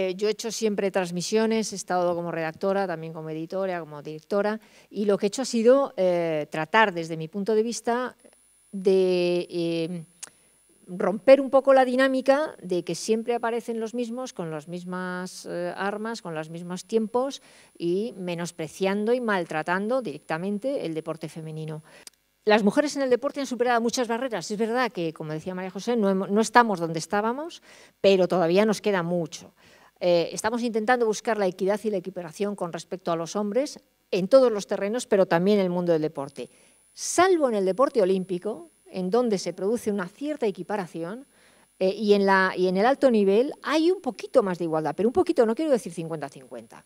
Eh, yo he hecho siempre transmisiones, he estado como redactora, también como editora, como directora, y lo que he hecho ha sido eh, tratar, desde mi punto de vista, de em, romper un poco la dinámica de que siempre aparecen los mismos con las mismas eh, armas, con los mismos tiempos y menospreciando y maltratando directamente el deporte femenino. Las mujeres en el deporte han superado muchas barreras. Es verdad que, como decía María José, no estamos donde estábamos, pero todavía nos queda mucho. Eh, estamos intentando buscar la equidad y la equiparación con respecto a los hombres en todos los terrenos, pero también en el mundo del deporte. Salvo en el deporte olímpico, en donde se produce una cierta equiparación, eh, y, en y en el alto nivel hay un poquito más de igualdad, pero un poquito, no quiero decir 50-50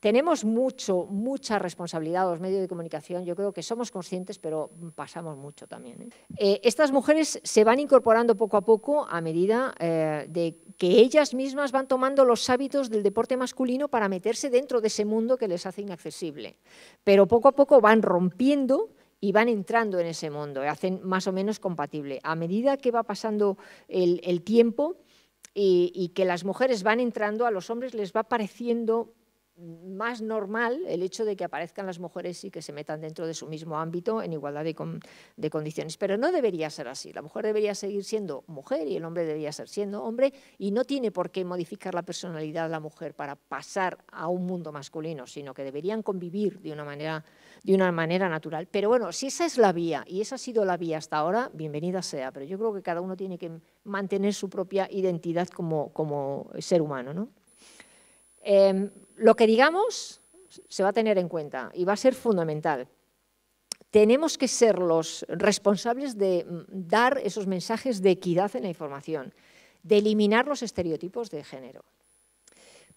tenemos mucho, mucha responsabilidad los medios de comunicación. Yo creo que somos conscientes, pero pasamos mucho también. ¿eh? Eh, estas mujeres se van incorporando poco a poco a medida eh, de que ellas mismas van tomando los hábitos del deporte masculino para meterse dentro de ese mundo que les hace inaccesible. Pero poco a poco van rompiendo y van entrando en ese mundo, hacen más o menos compatible. A medida que va pasando el, tiempo y, y que las mujeres van entrando, a los hombres les va pareciendo más normal el hecho de que aparezcan las mujeres y que se metan dentro de su mismo ámbito en igualdad de, condiciones. Pero no debería ser así. La mujer debería seguir siendo mujer y el hombre debería ser siendo hombre y no tiene por qué modificar la personalidad de la mujer para pasar a un mundo masculino, sino que deberían convivir de una manera, de una manera natural. Pero bueno, si esa es la vía y esa ha sido la vía hasta ahora, bienvenida sea. Pero yo creo que cada uno tiene que mantener su propia identidad como, como ser humano. ¿no? Em, lo que digamos se va a tener en cuenta y va a ser fundamental. Tenemos que ser los responsables de mm, dar esos mensajes de equidad en la información, de eliminar los estereotipos de género.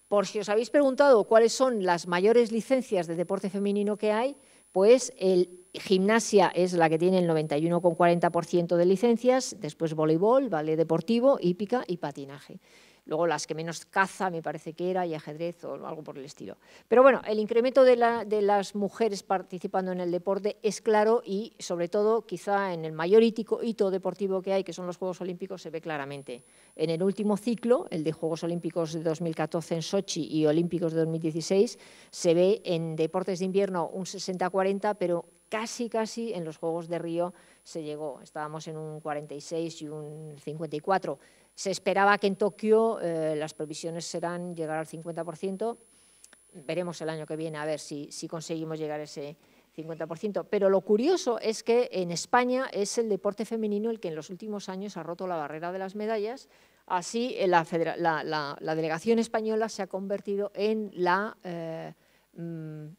Por si os habéis preguntado cuáles son las mayores licencias de deporte femenino que hay, pues el Gimnasia es la que tiene el 91,40% de licencias, después voleibol, ballet deportivo, hípica y patinaje. Luego las que menos caza, me parece que era, y ajedrez o algo por el estilo. Pero bueno, el incremento de, las mujeres participando en el deporte es claro y sobre todo quizá en el mayor hito, hito deportivo que hay, que son los Juegos Olímpicos, se ve claramente. En el último ciclo, el de Juegos Olímpicos de 2014 en Sochi y Olímpicos de 2016, se ve en deportes de invierno un 60-40, pero casi, casi en los Juegos de Río se llegó. Estábamos en un 46 y un 54. Se esperaba que en Tokio eh, las provisiones serán llegar al 50%. Veremos el año que viene a ver si, si conseguimos llegar a ese 50%. Pero lo curioso es que en España es el deporte femenino el que en los últimos años ha roto la barrera de las medallas. Así, eh, la, delegación española se ha convertido en la eh,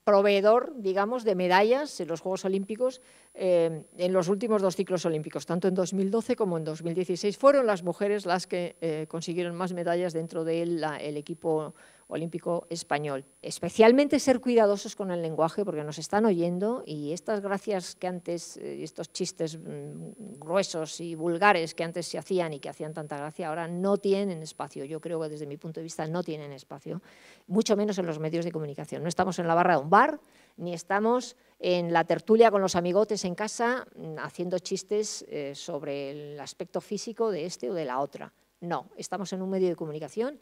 proveedor, digamos, de medallas en los Juegos Olímpicos eh, en los últimos dos ciclos olímpicos, tanto en 2012 como en 2016. Fueron las mujeres las que eh, consiguieron más medallas dentro del equipo olímpico español. Especialmente ser cuidadosos con el lenguaje porque nos están oyendo y estas gracias que antes, eh, estos chistes mm, gruesos y vulgares que antes se hacían y que hacían tanta gracia, ahora no tienen espacio. Yo creo que desde mi punto de vista no tienen espacio, mucho menos en los medios de comunicación. No estamos en la barra de un bar, ni estamos en la tertulia con los amigotes en casa mm, haciendo chistes eh, sobre el aspecto físico de este o de la otra. No, estamos en un medio de comunicación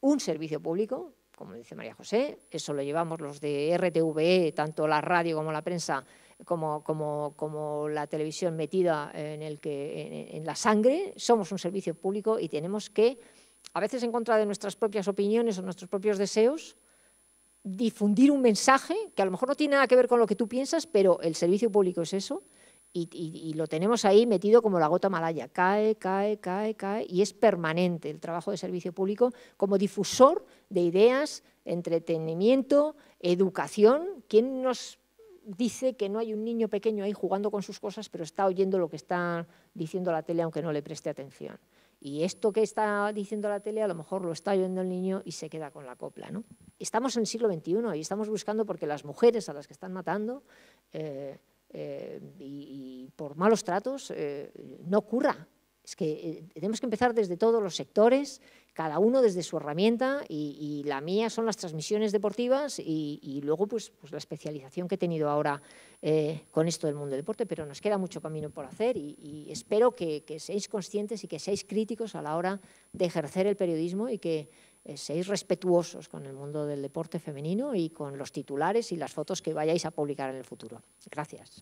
un servicio público, como dice María José, eso lo llevamos los de RTVE, tanto la radio como la prensa, como, la televisión metida en, el que, en la sangre, somos un servicio público y tenemos que, a veces en contra de nuestras propias opiniones o nuestros propios deseos, difundir un mensaje que a lo mejor no tiene nada que ver con lo que tú piensas, pero el servicio público es eso, y, lo tenemos ahí metido como la gota malaya, cae, cae, cae, cae, y es permanente el trabajo de servicio público como difusor de ideas, entretenimiento, educación. ¿Quién nos dice que no hay un niño pequeño ahí jugando con sus cosas, pero está oyendo lo que está diciendo la tele aunque no le preste atención? Y esto que está diciendo la tele a lo mejor lo está oyendo el niño y se queda con la copla. ¿no? Estamos en el siglo XXI y estamos buscando porque las mujeres a las que están matando... Eh, eh, y, por malos tratos eh, no ocurra que eh, tenemos que empezar desde todos los sectores, cada uno desde su herramienta y, la mía son las transmisiones deportivas y, luego pues, pues, la especialización que he tenido ahora eh, con esto del mundo del deporte, pero nos queda mucho camino por hacer y, espero que, seáis conscientes y que seáis críticos a la hora de ejercer el periodismo y que eh, seáis respetuosos con el mundo del deporte femenino y con los titulares y las fotos que vayáis a publicar en el futuro. Gracias.